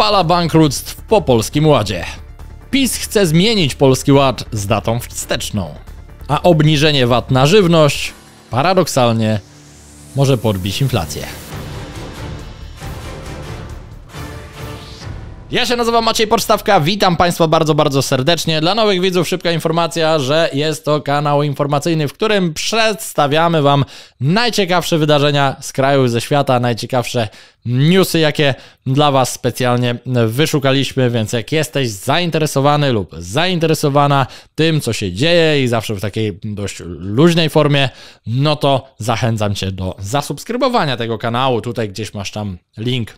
Fala bankructw po Polskim Ładzie. PiS chce zmienić Polski Ład z datą wsteczną, a obniżenie VAT na żywność paradoksalnie może podbić inflację. Ja się nazywam Maciej Porstawka, witam Państwa bardzo, bardzo serdecznie. Dla nowych widzów szybka informacja, że jest to kanał informacyjny, w którym przedstawiamy Wam najciekawsze wydarzenia z kraju i ze świata, najciekawsze newsy, jakie dla Was specjalnie wyszukaliśmy, więc jak jesteś zainteresowany lub zainteresowana tym, co się dzieje i zawsze w takiej dość luźnej formie, no to zachęcam Cię do zasubskrybowania tego kanału. Tutaj gdzieś masz tam link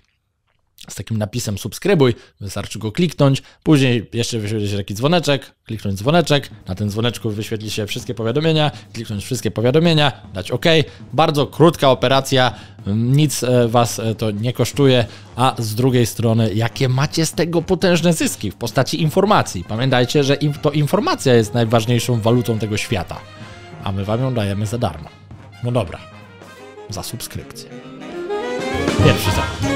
z takim napisem subskrybuj, wystarczy go kliknąć, później jeszcze wyświetli się taki dzwoneczek, kliknąć dzwoneczek, na tym dzwoneczku wyświetli się wszystkie powiadomienia, kliknąć wszystkie powiadomienia, dać OK. Bardzo krótka operacja, mm, nic e, Was e, to nie kosztuje, a z drugiej strony, jakie macie z tego potężne zyski w postaci informacji. Pamiętajcie, że to informacja jest najważniejszą walutą tego świata, a my Wam ją dajemy za darmo. No dobra, za subskrypcję. Pierwszy za.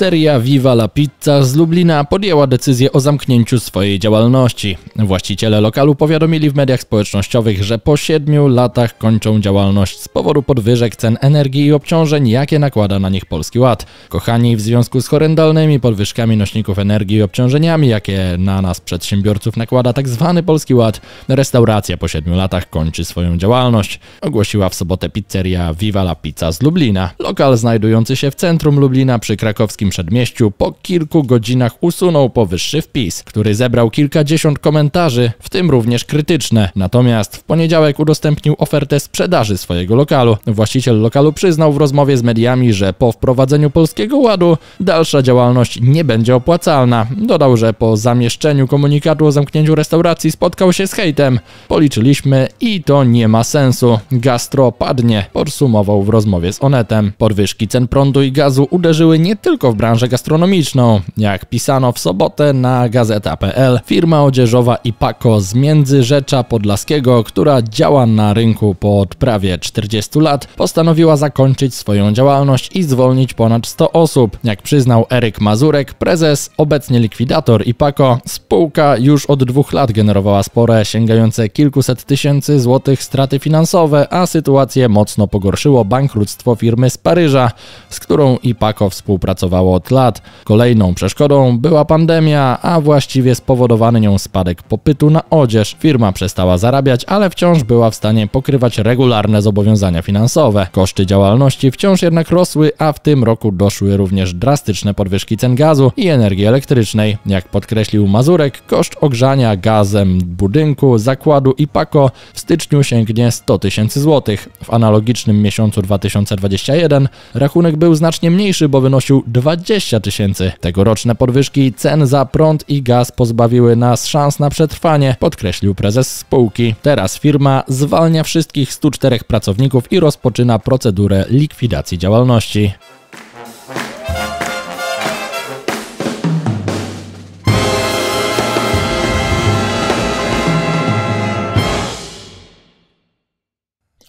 Pizzeria Viva la Pizza z Lublina podjęła decyzję o zamknięciu swojej działalności. Właściciele lokalu powiadomili w mediach społecznościowych, że po siedmiu latach kończą działalność z powodu podwyżek cen energii i obciążeń, jakie nakłada na nich Polski Ład. Kochani, w związku z horrendalnymi podwyżkami nośników energii i obciążeniami, jakie na nas przedsiębiorców nakłada tzw. Tak Polski Ład, restauracja po siedmiu latach kończy swoją działalność, ogłosiła w sobotę pizzeria Viva la Pizza z Lublina. Lokal znajdujący się w centrum Lublina przy krakowskim przedmieściu po kilku godzinach usunął powyższy wpis, który zebrał kilkadziesiąt komentarzy, w tym również krytyczne. Natomiast w poniedziałek udostępnił ofertę sprzedaży swojego lokalu. Właściciel lokalu przyznał w rozmowie z mediami, że po wprowadzeniu Polskiego Ładu dalsza działalność nie będzie opłacalna. Dodał, że po zamieszczeniu komunikatu o zamknięciu restauracji spotkał się z hejtem. Policzyliśmy i to nie ma sensu. Gastro padnie, podsumował w rozmowie z Onetem. Podwyżki cen prądu i gazu uderzyły nie tylko w branżę gastronomiczną. Jak pisano w sobotę na gazeta.pl, firma odzieżowa Ipako z Międzyrzecza Podlaskiego, która działa na rynku pod prawie 40 lat, postanowiła zakończyć swoją działalność i zwolnić ponad 100 osób. Jak przyznał Eryk Mazurek, prezes, obecnie likwidator Ipako, spółka już od dwóch lat generowała spore, sięgające kilkuset tysięcy złotych straty finansowe, a sytuację mocno pogorszyło bankructwo firmy z Paryża, z którą Ipako współpracowało od lat. Kolejną przeszkodą była pandemia, a właściwie spowodowany nią spadek popytu na odzież. Firma przestała zarabiać, ale wciąż była w stanie pokrywać regularne zobowiązania finansowe. Koszty działalności wciąż jednak rosły, a w tym roku doszły również drastyczne podwyżki cen gazu i energii elektrycznej. Jak podkreślił Mazurek, koszt ogrzania gazem budynku, zakładu i pako w styczniu sięgnie 100 tysięcy złotych. W analogicznym miesiącu 2021 rachunek był znacznie mniejszy, bo wynosił 2 20 tysięcy. Tegoroczne podwyżki cen za prąd i gaz pozbawiły nas szans na przetrwanie, podkreślił prezes spółki. Teraz firma zwalnia wszystkich 104 pracowników i rozpoczyna procedurę likwidacji działalności.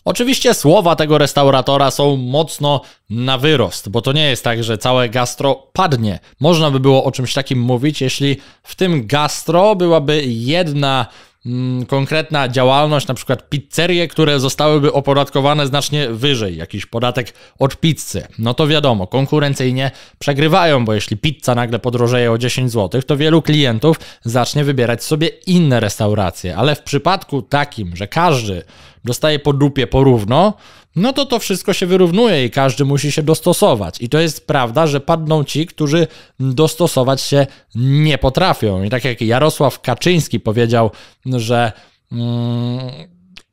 Oczywiście słowa tego restauratora są mocno na wyrost, bo to nie jest tak, że całe gastro padnie. Można by było o czymś takim mówić, jeśli w tym gastro byłaby jedna Mm, konkretna działalność, na przykład pizzerie, które zostałyby opodatkowane znacznie wyżej, jakiś podatek od pizzy, no to wiadomo, konkurencyjnie przegrywają, bo jeśli pizza nagle podrożeje o 10 zł, to wielu klientów zacznie wybierać sobie inne restauracje, ale w przypadku takim, że każdy dostaje po dupie porówno, no to to wszystko się wyrównuje i każdy musi się dostosować. I to jest prawda, że padną ci, którzy dostosować się nie potrafią. I tak jak Jarosław Kaczyński powiedział, że. Mm,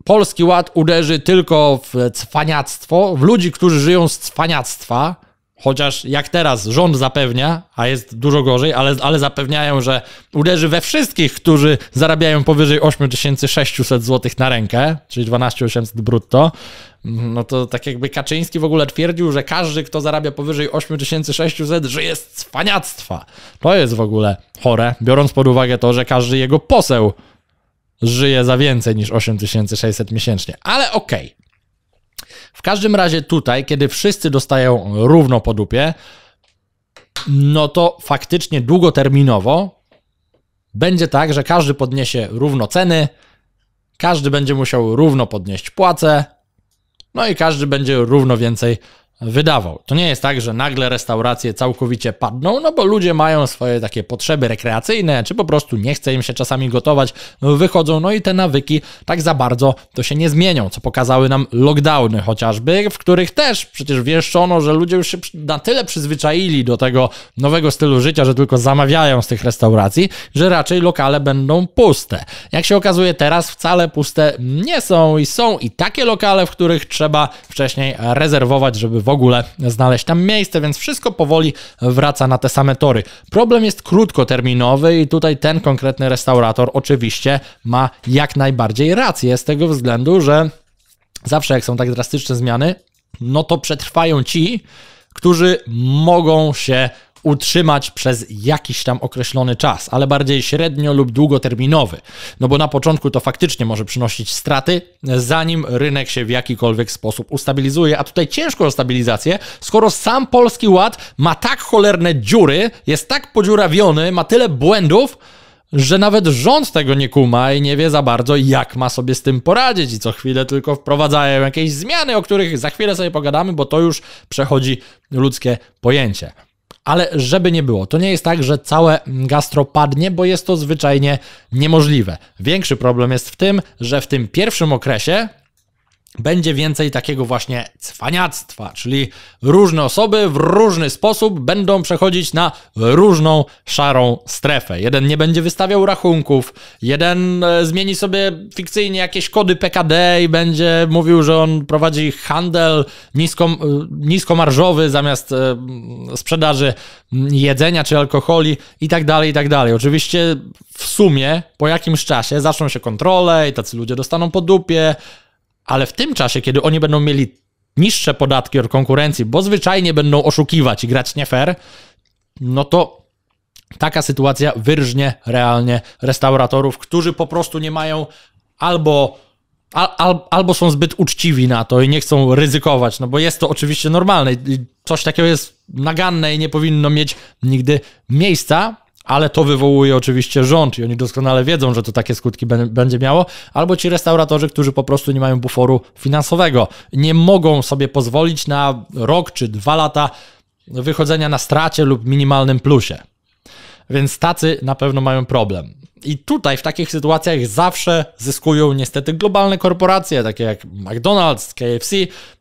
Polski Ład uderzy tylko w cwaniactwo, w ludzi, którzy żyją z cwaniactwa, Chociaż jak teraz rząd zapewnia, a jest dużo gorzej, ale, ale zapewniają, że uderzy we wszystkich, którzy zarabiają powyżej 8600 zł na rękę, czyli 12800 brutto, no to tak jakby Kaczyński w ogóle twierdził, że każdy, kto zarabia powyżej 8600, że jest z To jest w ogóle chore, biorąc pod uwagę to, że każdy jego poseł żyje za więcej niż 8600 miesięcznie. Ale okej. Okay. W każdym razie tutaj, kiedy wszyscy dostają równo po dupie, no to faktycznie długoterminowo będzie tak, że każdy podniesie równo ceny, każdy będzie musiał równo podnieść płace, no i każdy będzie równo więcej wydawał. To nie jest tak, że nagle restauracje całkowicie padną, no bo ludzie mają swoje takie potrzeby rekreacyjne, czy po prostu nie chce im się czasami gotować, no wychodzą, no i te nawyki tak za bardzo to się nie zmienią, co pokazały nam lockdowny chociażby, w których też przecież wieszczono, że ludzie już się na tyle przyzwyczaili do tego nowego stylu życia, że tylko zamawiają z tych restauracji, że raczej lokale będą puste. Jak się okazuje teraz wcale puste nie są i są i takie lokale, w których trzeba wcześniej rezerwować, żeby w ogóle znaleźć tam miejsce, więc wszystko powoli wraca na te same tory. Problem jest krótkoterminowy i tutaj ten konkretny restaurator oczywiście ma jak najbardziej rację z tego względu, że zawsze jak są tak drastyczne zmiany, no to przetrwają ci, którzy mogą się utrzymać przez jakiś tam określony czas, ale bardziej średnio lub długoterminowy. No bo na początku to faktycznie może przynosić straty, zanim rynek się w jakikolwiek sposób ustabilizuje, a tutaj ciężko o stabilizację, skoro sam Polski Ład ma tak cholerne dziury, jest tak podziurawiony, ma tyle błędów, że nawet rząd tego nie kuma i nie wie za bardzo, jak ma sobie z tym poradzić, i co chwilę tylko wprowadzają jakieś zmiany, o których za chwilę sobie pogadamy, bo to już przechodzi ludzkie pojęcie ale żeby nie było, to nie jest tak, że całe gastro padnie, bo jest to zwyczajnie niemożliwe. Większy problem jest w tym, że w tym pierwszym okresie, będzie więcej takiego właśnie cwaniactwa, czyli różne osoby w różny sposób będą przechodzić na różną szarą strefę. Jeden nie będzie wystawiał rachunków, jeden e, zmieni sobie fikcyjnie jakieś kody PKD i będzie mówił, że on prowadzi handel nisko, e, niskomarżowy zamiast e, sprzedaży jedzenia czy alkoholi itd. Tak itd. Tak Oczywiście w sumie po jakimś czasie zaczną się kontrole i tacy ludzie dostaną po dupie, ale w tym czasie, kiedy oni będą mieli niższe podatki od konkurencji, bo zwyczajnie będą oszukiwać i grać nie fair, no to taka sytuacja wyrżnie realnie restauratorów, którzy po prostu nie mają albo Al, al, albo są zbyt uczciwi na to i nie chcą ryzykować, no bo jest to oczywiście normalne. Coś takiego jest naganne i nie powinno mieć nigdy miejsca, ale to wywołuje oczywiście rząd i oni doskonale wiedzą, że to takie skutki będzie miało, albo ci restauratorzy, którzy po prostu nie mają buforu finansowego, nie mogą sobie pozwolić na rok czy dwa lata wychodzenia na stracie lub minimalnym plusie. Więc tacy na pewno mają problem. I tutaj w takich sytuacjach zawsze zyskują niestety globalne korporacje, takie jak McDonald's, KFC,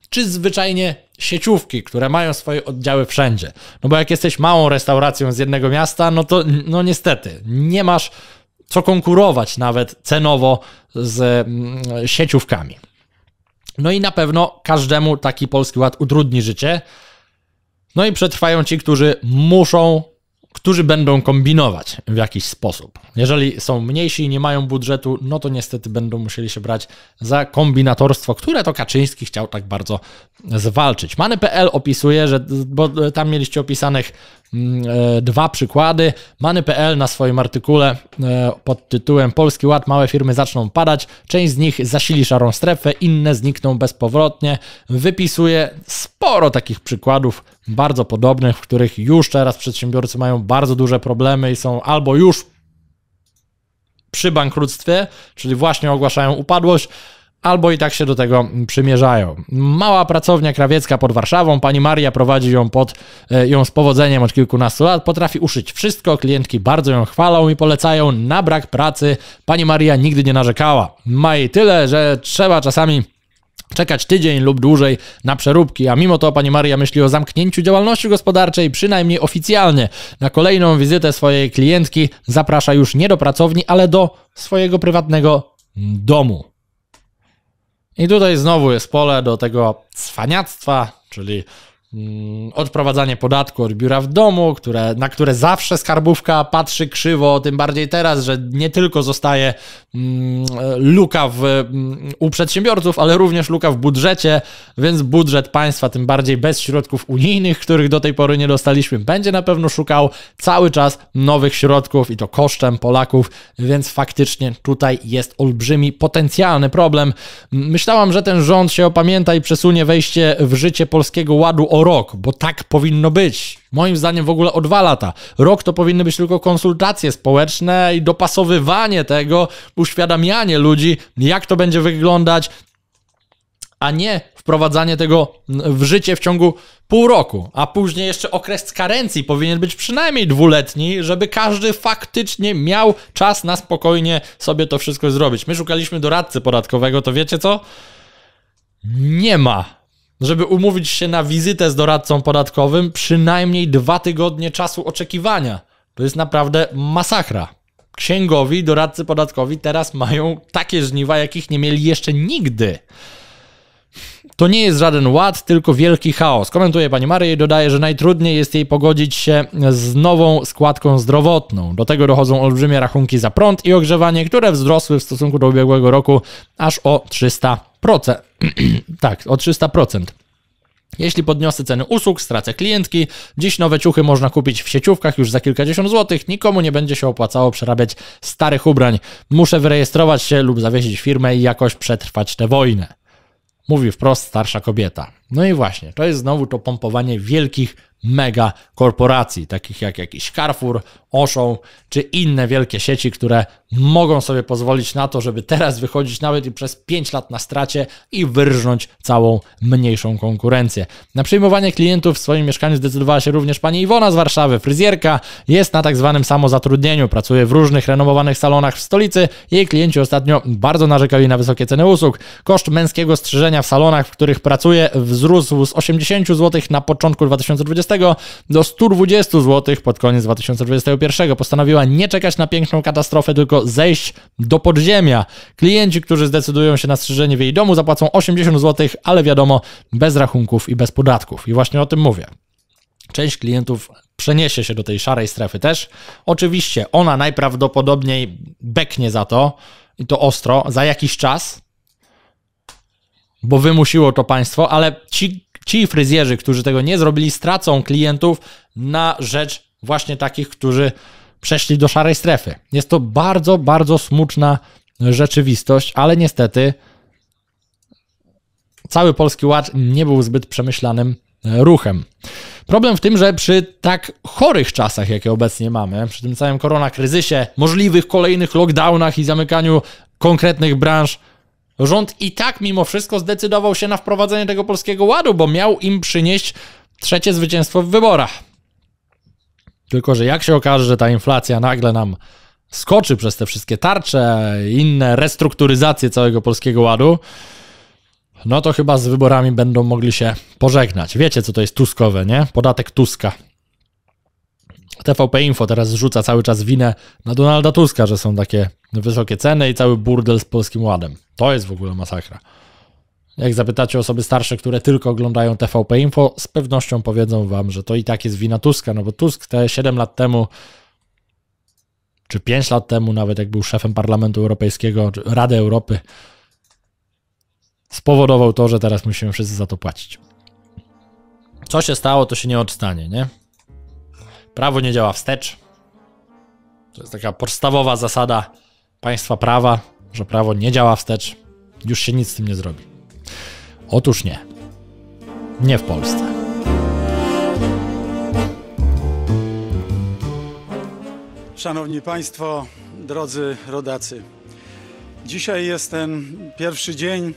czy zwyczajnie sieciówki, które mają swoje oddziały wszędzie. No bo jak jesteś małą restauracją z jednego miasta, no to no niestety nie masz co konkurować nawet cenowo z mm, sieciówkami. No i na pewno każdemu taki polski ład utrudni życie. No i przetrwają ci, którzy muszą którzy będą kombinować w jakiś sposób. Jeżeli są mniejsi i nie mają budżetu, no to niestety będą musieli się brać za kombinatorstwo, które to Kaczyński chciał tak bardzo zwalczyć. Many.pl opisuje, że bo tam mieliście opisanych Mm, e, dwa przykłady. Many.pl na swoim artykule e, pod tytułem Polski Ład, małe firmy zaczną padać, część z nich zasili szarą strefę, inne znikną bezpowrotnie. Wypisuje sporo takich przykładów bardzo podobnych, w których już teraz przedsiębiorcy mają bardzo duże problemy i są albo już przy bankructwie, czyli właśnie ogłaszają upadłość, albo i tak się do tego przymierzają. Mała pracownia krawiecka pod Warszawą, pani Maria prowadzi ją, pod, e, ją z powodzeniem od kilkunastu lat, potrafi uszyć wszystko, klientki bardzo ją chwalą i polecają na brak pracy. Pani Maria nigdy nie narzekała. Ma jej tyle, że trzeba czasami czekać tydzień lub dłużej na przeróbki, a mimo to pani Maria myśli o zamknięciu działalności gospodarczej, przynajmniej oficjalnie. Na kolejną wizytę swojej klientki zaprasza już nie do pracowni, ale do swojego prywatnego domu. I tutaj znowu jest pole do tego cwaniactwa, czyli Mm, odprowadzanie podatku od biura w domu, które, na które zawsze skarbówka patrzy krzywo, tym bardziej teraz, że nie tylko zostaje mm, luka w, mm, u przedsiębiorców, ale również luka w budżecie, więc budżet państwa, tym bardziej bez środków unijnych, których do tej pory nie dostaliśmy, będzie na pewno szukał cały czas nowych środków i to kosztem Polaków, więc faktycznie tutaj jest olbrzymi potencjalny problem. Myślałam, że ten rząd się opamięta i przesunie wejście w życie Polskiego Ładu o rok, bo tak powinno być. Moim zdaniem w ogóle o dwa lata. Rok to powinny być tylko konsultacje społeczne i dopasowywanie tego, uświadamianie ludzi, jak to będzie wyglądać, a nie wprowadzanie tego w życie w ciągu pół roku, a później jeszcze okres karencji powinien być przynajmniej dwuletni, żeby każdy faktycznie miał czas na spokojnie sobie to wszystko zrobić. My szukaliśmy doradcy podatkowego, to wiecie co? Nie ma żeby umówić się na wizytę z doradcą podatkowym, przynajmniej dwa tygodnie czasu oczekiwania. To jest naprawdę masakra. Księgowi, doradcy podatkowi teraz mają takie żniwa, jakich nie mieli jeszcze nigdy. To nie jest żaden ład, tylko wielki chaos. Komentuje pani Maria i dodaje, że najtrudniej jest jej pogodzić się z nową składką zdrowotną. Do tego dochodzą olbrzymie rachunki za prąd i ogrzewanie, które wzrosły w stosunku do ubiegłego roku aż o 300%. tak, o 300%. Jeśli podniosę ceny usług, stracę klientki. Dziś nowe ciuchy można kupić w sieciówkach już za kilkadziesiąt złotych. Nikomu nie będzie się opłacało przerabiać starych ubrań. Muszę wyrejestrować się lub zawiesić firmę i jakoś przetrwać tę wojnę. Mówi wprost starsza kobieta. No i właśnie, to jest znowu to pompowanie wielkich mega korporacji, takich jak jakiś Carrefour, Oszą czy inne wielkie sieci, które mogą sobie pozwolić na to, żeby teraz wychodzić nawet i przez 5 lat na stracie i wyrżnąć całą mniejszą konkurencję. Na przyjmowanie klientów w swoim mieszkaniu zdecydowała się również pani Iwona z Warszawy, fryzjerka, jest na tak zwanym samozatrudnieniu, pracuje w różnych renomowanych salonach w stolicy. Jej klienci ostatnio bardzo narzekali na wysokie ceny usług. Koszt męskiego strzyżenia w salonach, w których pracuje, w wzrósł z 80 zł na początku 2020 do 120 zł pod koniec 2021. Postanowiła nie czekać na piękną katastrofę, tylko zejść do podziemia. Klienci, którzy zdecydują się na strzyżenie w jej domu, zapłacą 80 zł, ale wiadomo, bez rachunków i bez podatków. I właśnie o tym mówię. Część klientów przeniesie się do tej szarej strefy też. Oczywiście ona najprawdopodobniej beknie za to i to ostro za jakiś czas, bo wymusiło to państwo, ale ci, ci fryzjerzy, którzy tego nie zrobili, stracą klientów na rzecz właśnie takich, którzy przeszli do szarej strefy. Jest to bardzo, bardzo smutna rzeczywistość, ale niestety cały polski ład nie był zbyt przemyślanym ruchem. Problem w tym, że przy tak chorych czasach, jakie obecnie mamy, przy tym całym koronakryzysie, możliwych kolejnych lockdownach i zamykaniu konkretnych branż, Rząd i tak mimo wszystko zdecydował się na wprowadzenie tego polskiego ładu, bo miał im przynieść trzecie zwycięstwo w wyborach. Tylko, że jak się okaże, że ta inflacja nagle nam skoczy przez te wszystkie tarcze i inne restrukturyzacje całego polskiego ładu, no to chyba z wyborami będą mogli się pożegnać. Wiecie, co to jest Tuskowe, nie? Podatek Tuska. TVP Info teraz rzuca cały czas winę na Donalda Tuska, że są takie wysokie ceny i cały burdel z Polskim Ładem. To jest w ogóle masakra. Jak zapytacie osoby starsze, które tylko oglądają TVP Info, z pewnością powiedzą wam, że to i tak jest wina Tuska, no bo Tusk te 7 lat temu, czy 5 lat temu, nawet jak był szefem Parlamentu Europejskiego, czy Rady Europy, spowodował to, że teraz musimy wszyscy za to płacić. Co się stało, to się nie odstanie, nie? Prawo nie działa wstecz. To jest taka podstawowa zasada państwa prawa, że prawo nie działa wstecz. Już się nic z tym nie zrobi. Otóż nie. Nie w Polsce. Szanowni Państwo, drodzy rodacy. Dzisiaj jest ten pierwszy dzień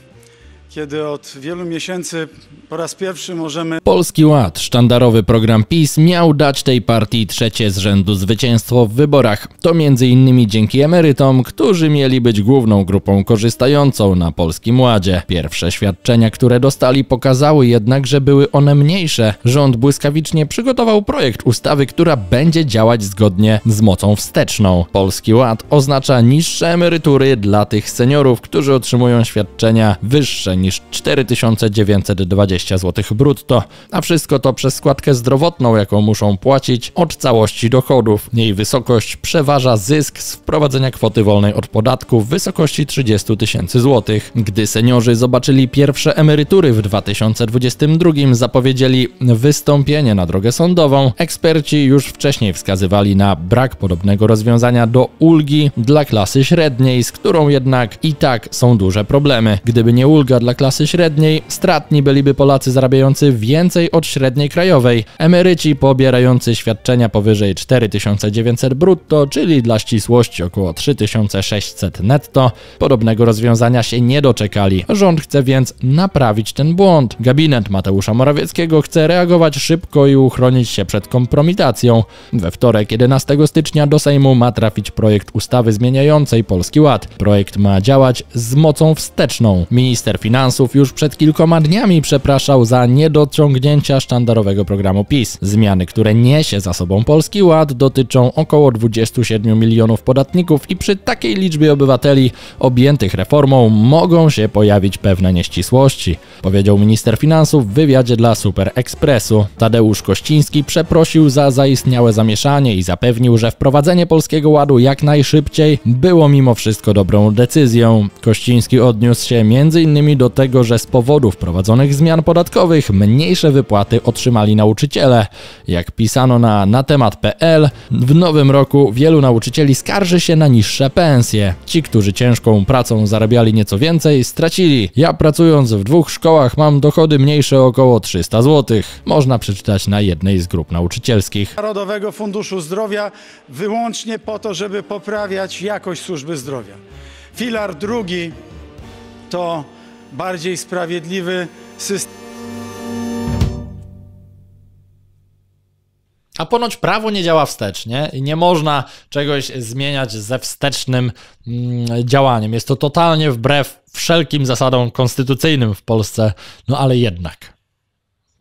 kiedy od wielu miesięcy po raz pierwszy możemy... Polski Ład, sztandarowy program PiS, miał dać tej partii trzecie z rzędu zwycięstwo w wyborach. To między innymi dzięki emerytom, którzy mieli być główną grupą korzystającą na Polskim Ładzie. Pierwsze świadczenia, które dostali, pokazały jednak, że były one mniejsze. Rząd błyskawicznie przygotował projekt ustawy, która będzie działać zgodnie z mocą wsteczną. Polski Ład oznacza niższe emerytury dla tych seniorów, którzy otrzymują świadczenia wyższe niż 4920 zł brutto, a wszystko to przez składkę zdrowotną, jaką muszą płacić od całości dochodów. Jej wysokość przeważa zysk z wprowadzenia kwoty wolnej od podatku w wysokości 30 tysięcy złotych. Gdy seniorzy zobaczyli pierwsze emerytury w 2022, zapowiedzieli wystąpienie na drogę sądową. Eksperci już wcześniej wskazywali na brak podobnego rozwiązania do ulgi dla klasy średniej, z którą jednak i tak są duże problemy. Gdyby nie ulga dla dla klasy średniej, stratni byliby Polacy zarabiający więcej od średniej krajowej, emeryci pobierający świadczenia powyżej 4900 brutto, czyli dla ścisłości około 3600 netto. Podobnego rozwiązania się nie doczekali. Rząd chce więc naprawić ten błąd. Gabinet Mateusza Morawieckiego chce reagować szybko i uchronić się przed kompromitacją. We wtorek 11 stycznia do Sejmu ma trafić projekt ustawy zmieniającej Polski Ład. Projekt ma działać z mocą wsteczną. Minister finansów finansów już przed kilkoma dniami przepraszał za niedociągnięcia sztandarowego programu PiS. Zmiany, które niesie za sobą Polski Ład, dotyczą około 27 milionów podatników i przy takiej liczbie obywateli objętych reformą mogą się pojawić pewne nieścisłości, powiedział minister finansów w wywiadzie dla Super Expressu. Tadeusz Kościński przeprosił za zaistniałe zamieszanie i zapewnił, że wprowadzenie Polskiego Ładu jak najszybciej było mimo wszystko dobrą decyzją. Kościński odniósł się m.in. do tego, że z powodu wprowadzonych zmian podatkowych mniejsze wypłaty otrzymali nauczyciele. Jak pisano na natemat.pl. w nowym roku wielu nauczycieli skarży się na niższe pensje. Ci, którzy ciężką pracą zarabiali nieco więcej, stracili. Ja pracując w dwóch szkołach mam dochody mniejsze o około 300 zł. Można przeczytać na jednej z grup nauczycielskich. Narodowego Funduszu Zdrowia wyłącznie po to, żeby poprawiać jakość służby zdrowia. Filar drugi to bardziej sprawiedliwy system. A ponoć prawo nie działa wstecznie i nie można czegoś zmieniać ze wstecznym mm, działaniem. Jest to totalnie wbrew wszelkim zasadom konstytucyjnym w Polsce, no ale jednak.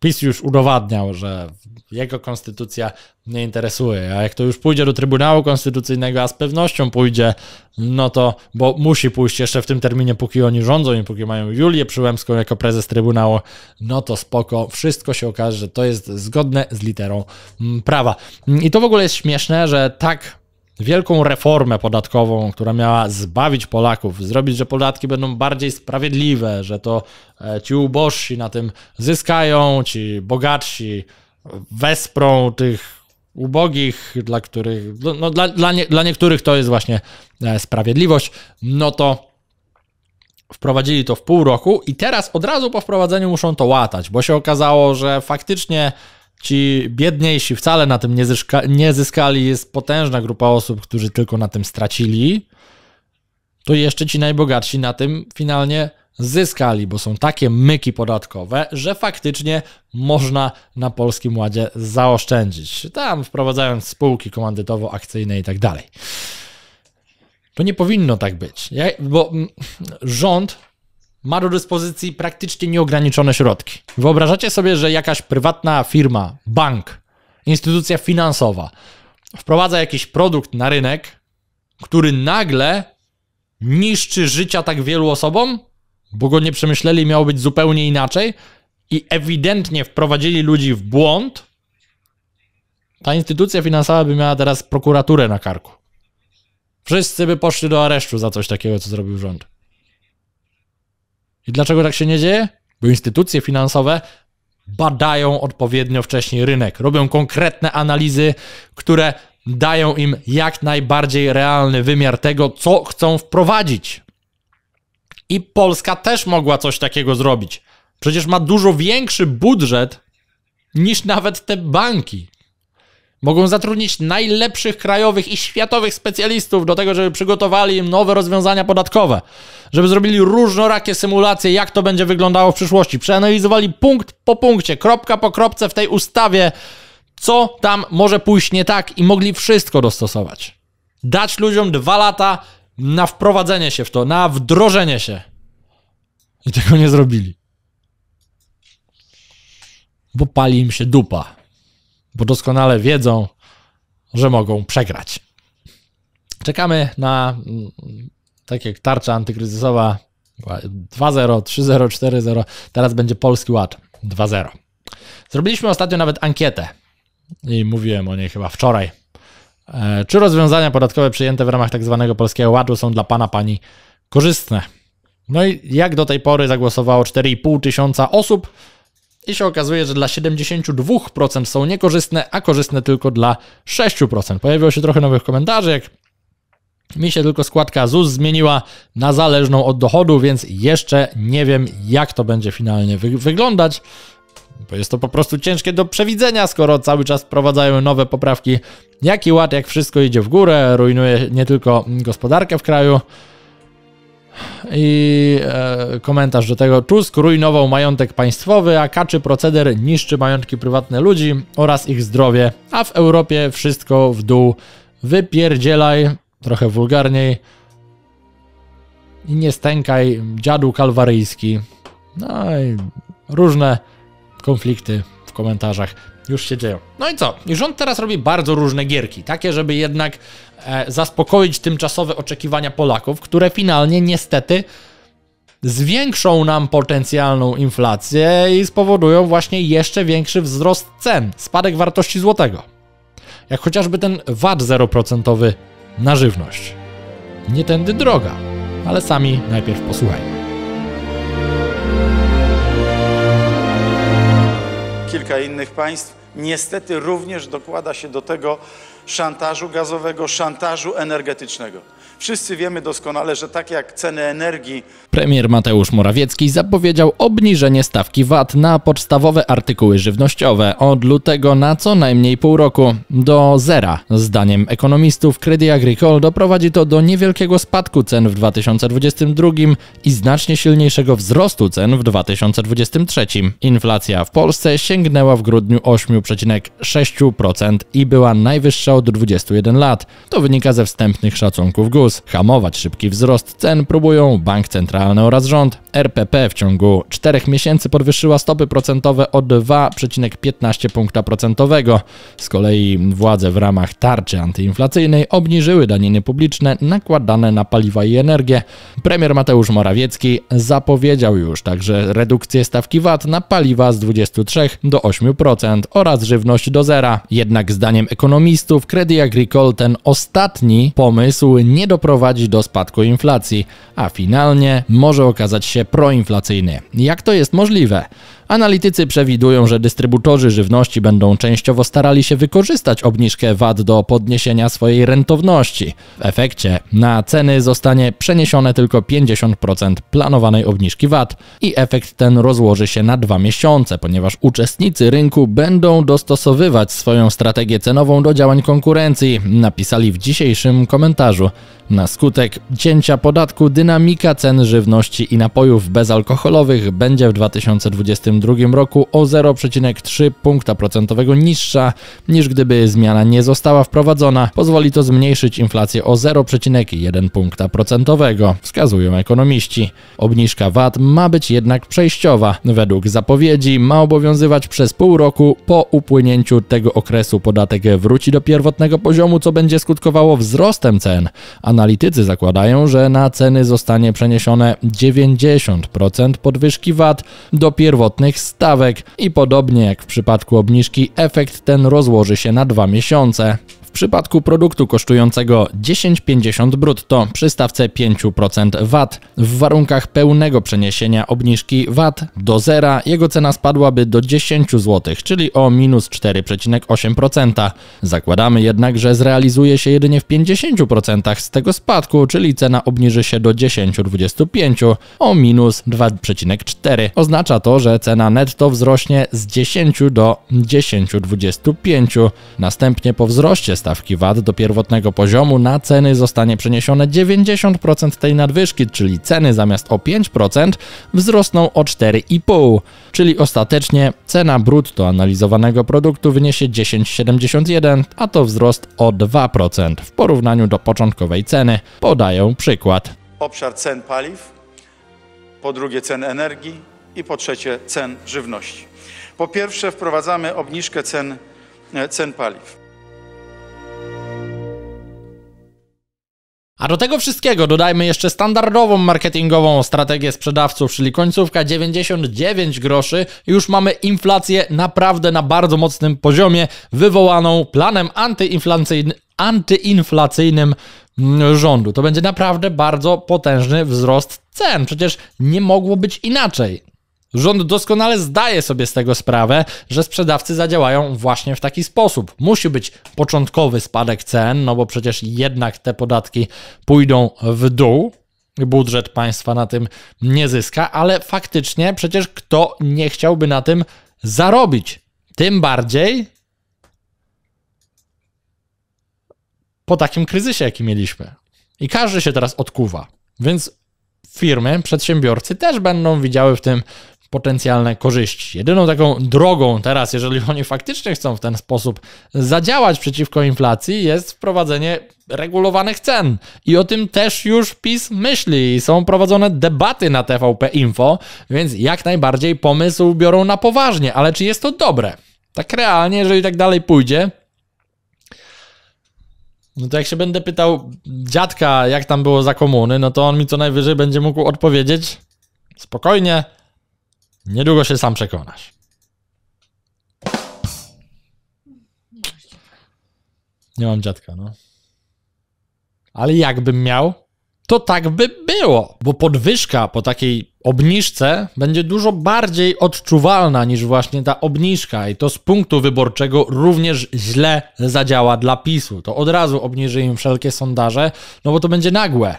PiS już udowadniał, że jego konstytucja nie interesuje, a jak to już pójdzie do Trybunału Konstytucyjnego, a z pewnością pójdzie, no to, bo musi pójść jeszcze w tym terminie, póki oni rządzą i póki mają Julię Przyłębską jako prezes Trybunału, no to spoko, wszystko się okaże, że to jest zgodne z literą mm, prawa. I to w ogóle jest śmieszne, że tak wielką reformę podatkową, która miała zbawić Polaków, zrobić, że podatki będą bardziej sprawiedliwe, że to e, ci ubożsi na tym zyskają, ci bogatsi wesprą tych ubogich, dla których, no, no dla, dla, nie, dla niektórych to jest właśnie e, sprawiedliwość, no to wprowadzili to w pół roku i teraz od razu po wprowadzeniu muszą to łatać, bo się okazało, że faktycznie Ci biedniejsi wcale na tym nie, zyska, nie zyskali, jest potężna grupa osób, którzy tylko na tym stracili, to jeszcze ci najbogatsi na tym finalnie zyskali, bo są takie myki podatkowe, że faktycznie można na Polskim Ładzie zaoszczędzić. Tam wprowadzając spółki komandytowo-akcyjne i tak dalej. To nie powinno tak być, bo rząd ma do dyspozycji praktycznie nieograniczone środki. Wyobrażacie sobie, że jakaś prywatna firma, bank, instytucja finansowa wprowadza jakiś produkt na rynek, który nagle niszczy życia tak wielu osobom, bo go nie przemyśleli, miało być zupełnie inaczej i ewidentnie wprowadzili ludzi w błąd, ta instytucja finansowa by miała teraz prokuraturę na karku. Wszyscy by poszli do aresztu za coś takiego, co zrobił rząd. I dlaczego tak się nie dzieje? Bo instytucje finansowe badają odpowiednio wcześniej rynek, robią konkretne analizy, które dają im jak najbardziej realny wymiar tego, co chcą wprowadzić. I Polska też mogła coś takiego zrobić. Przecież ma dużo większy budżet niż nawet te banki. Mogą zatrudnić najlepszych krajowych i światowych specjalistów do tego, żeby przygotowali im nowe rozwiązania podatkowe, żeby zrobili różnorakie symulacje, jak to będzie wyglądało w przyszłości. Przeanalizowali punkt po punkcie, kropka po kropce w tej ustawie, co tam może pójść nie tak i mogli wszystko dostosować. Dać ludziom dwa lata na wprowadzenie się w to, na wdrożenie się. I tego nie zrobili. Bo pali im się dupa bo doskonale wiedzą, że mogą przegrać. Czekamy na, mm, tak jak tarcza antykryzysowa 2.0, 3.0, 4.0, teraz będzie Polski Ład 2.0. Zrobiliśmy ostatnio nawet ankietę i mówiłem o niej chyba wczoraj. E, czy rozwiązania podatkowe przyjęte w ramach tak zwanego Polskiego Ładu są dla Pana, Pani korzystne? No i jak do tej pory zagłosowało 4,5 tysiąca osób, i się okazuje, że dla 72% są niekorzystne, a korzystne tylko dla 6%. Pojawiło się trochę nowych komentarzy, jak mi się tylko składka ZUS zmieniła na zależną od dochodu, więc jeszcze nie wiem, jak to będzie finalnie wy wyglądać. Bo jest to po prostu ciężkie do przewidzenia, skoro cały czas wprowadzają nowe poprawki. Jaki ład, jak wszystko idzie w górę, rujnuje nie tylko gospodarkę w kraju, i e, komentarz do tego. Tusk rujnował majątek państwowy, a kaczy proceder niszczy majątki prywatne ludzi oraz ich zdrowie, a w Europie wszystko w dół. Wypierdzielaj, trochę wulgarniej, i nie stękaj, dziadu kalwaryjski. No i różne konflikty w komentarzach już się dzieją. No i co? I rząd teraz robi bardzo różne gierki, takie, żeby jednak e, zaspokoić tymczasowe oczekiwania Polaków, które finalnie niestety zwiększą nam potencjalną inflację i spowodują właśnie jeszcze większy wzrost cen, spadek wartości złotego. Jak chociażby ten VAT 0% na żywność. Nie tędy droga, ale sami najpierw posłuchajmy. kilka innych państw niestety również dokłada się do tego szantażu gazowego, szantażu energetycznego. Wszyscy wiemy doskonale, że tak jak ceny energii. Premier Mateusz Morawiecki zapowiedział obniżenie stawki VAT na podstawowe artykuły żywnościowe od lutego na co najmniej pół roku do zera. Zdaniem ekonomistów Credit Agricole doprowadzi to do niewielkiego spadku cen w 2022 i znacznie silniejszego wzrostu cen w 2023. Inflacja w Polsce sięgnęła w grudniu 8,6% i była najwyższa od 21 lat. To wynika ze wstępnych szacunków GUS. Plus. Hamować szybki wzrost cen próbują bank centralny oraz rząd. RPP w ciągu 4 miesięcy podwyższyła stopy procentowe o 2,15 punkta procentowego. Z kolei władze w ramach tarczy antyinflacyjnej obniżyły daniny publiczne nakładane na paliwa i energię. Premier Mateusz Morawiecki zapowiedział już także redukcję stawki VAT na paliwa z 23 do 8% oraz żywność do zera. Jednak zdaniem ekonomistów Credit Agricole ten ostatni pomysł nie do doprowadzi do spadku inflacji, a finalnie może okazać się proinflacyjny. Jak to jest możliwe? Analitycy przewidują, że dystrybutorzy żywności będą częściowo starali się wykorzystać obniżkę VAT do podniesienia swojej rentowności. W efekcie na ceny zostanie przeniesione tylko 50% planowanej obniżki VAT i efekt ten rozłoży się na dwa miesiące, ponieważ uczestnicy rynku będą dostosowywać swoją strategię cenową do działań konkurencji, napisali w dzisiejszym komentarzu. Na skutek cięcia podatku dynamika cen żywności i napojów bezalkoholowych będzie w 2022 2022 roku o 0,3 punkta procentowego niższa niż gdyby zmiana nie została wprowadzona. Pozwoli to zmniejszyć inflację o 0,1 punkta procentowego, wskazują ekonomiści. Obniżka VAT ma być jednak przejściowa. Według zapowiedzi ma obowiązywać przez pół roku po upłynięciu tego okresu podatek wróci do pierwotnego poziomu, co będzie skutkowało wzrostem cen. Analitycy zakładają, że na ceny zostanie przeniesione 90% podwyżki VAT do pierwotnej obniżonych stawek i podobnie jak w przypadku obniżki efekt ten rozłoży się na dwa miesiące. W przypadku produktu kosztującego 10,50 brutto przy stawce 5% VAT w warunkach pełnego przeniesienia obniżki VAT do zera jego cena spadłaby do 10 zł, czyli o minus 4,8%. Zakładamy jednak, że zrealizuje się jedynie w 50% z tego spadku, czyli cena obniży się do 10,25 o minus 2,4. Oznacza to, że cena netto wzrośnie z 10 do 10,25. Następnie po wzroście stawki VAT do pierwotnego poziomu na ceny zostanie przeniesione 90% tej nadwyżki, czyli ceny zamiast o 5% wzrosną o 4,5%, czyli ostatecznie cena brutto analizowanego produktu wyniesie 10,71, a to wzrost o 2% w porównaniu do początkowej ceny. Podają przykład. Obszar cen paliw, po drugie cen energii i po trzecie cen żywności. Po pierwsze wprowadzamy obniżkę cen, e, cen paliw. A do tego wszystkiego dodajmy jeszcze standardową marketingową strategię sprzedawców, czyli końcówka 99 groszy. Już mamy inflację naprawdę na bardzo mocnym poziomie, wywołaną planem antyinflacyjnym, antyinflacyjnym mm, rządu. To będzie naprawdę bardzo potężny wzrost cen. Przecież nie mogło być inaczej. Rząd doskonale zdaje sobie z tego sprawę, że sprzedawcy zadziałają właśnie w taki sposób. Musi być początkowy spadek cen, no bo przecież jednak te podatki pójdą w dół, budżet państwa na tym nie zyska, ale faktycznie przecież kto nie chciałby na tym zarobić? Tym bardziej po takim kryzysie, jaki mieliśmy. I każdy się teraz odkuwa. Więc firmy, przedsiębiorcy też będą widziały w tym potencjalne korzyści. Jedyną taką drogą teraz, jeżeli oni faktycznie chcą w ten sposób zadziałać przeciwko inflacji, jest wprowadzenie regulowanych cen. I o tym też już PiS myśli. Są prowadzone debaty na TVP Info, więc jak najbardziej pomysł biorą na poważnie. Ale czy jest to dobre? Tak realnie, jeżeli tak dalej pójdzie, no to jak się będę pytał dziadka, jak tam było za komuny, no to on mi co najwyżej będzie mógł odpowiedzieć spokojnie, Niedługo się sam przekonasz. Nie mam dziadka, no. Ale jakbym miał, to tak by było, bo podwyżka po takiej obniżce będzie dużo bardziej odczuwalna niż właśnie ta obniżka i to z punktu wyborczego również źle zadziała dla PiSu. To od razu obniży im wszelkie sondaże, no bo to będzie nagłe.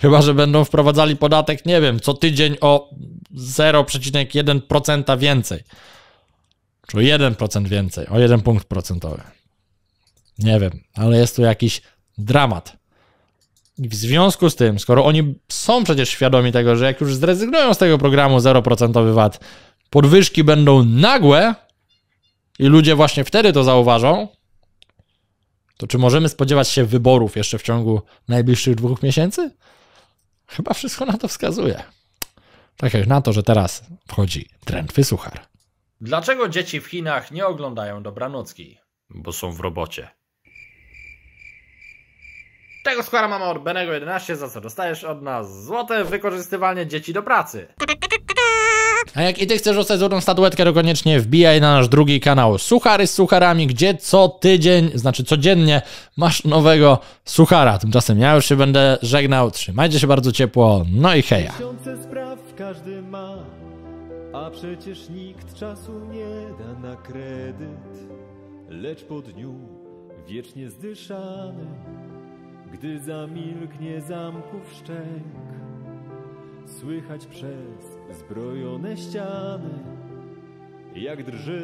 Chyba, że będą wprowadzali podatek, nie wiem, co tydzień o 0,1% więcej. Czy 1% więcej, o 1 punkt procentowy. Nie wiem, ale jest tu jakiś dramat. I w związku z tym, skoro oni są przecież świadomi tego, że jak już zrezygnują z tego programu 0% VAT, podwyżki będą nagłe i ludzie właśnie wtedy to zauważą, to czy możemy spodziewać się wyborów jeszcze w ciągu najbliższych dwóch miesięcy? Chyba wszystko na to wskazuje. Tak jak na to, że teraz wchodzi drętwy suchar. Dlaczego dzieci w Chinach nie oglądają dobranocki? Bo są w robocie. Tego składa mamy od Benego 11, za co dostajesz od nas złote wykorzystywanie dzieci do pracy. Tak? A jak i ty chcesz dostać złotą statuetkę, to koniecznie wbijaj na nasz drugi kanał Suchary z Sucharami, gdzie co tydzień, znaczy codziennie masz nowego suchara. Tymczasem ja już się będę żegnał. Trzymajcie się bardzo ciepło, no i heja. Tysiące spraw każdy ma, a przecież nikt czasu nie da na kredyt, lecz po dniu wiecznie zdyszany, gdy zamilknie zamków szczęk, słychać przez zbrojone ściany, jak drży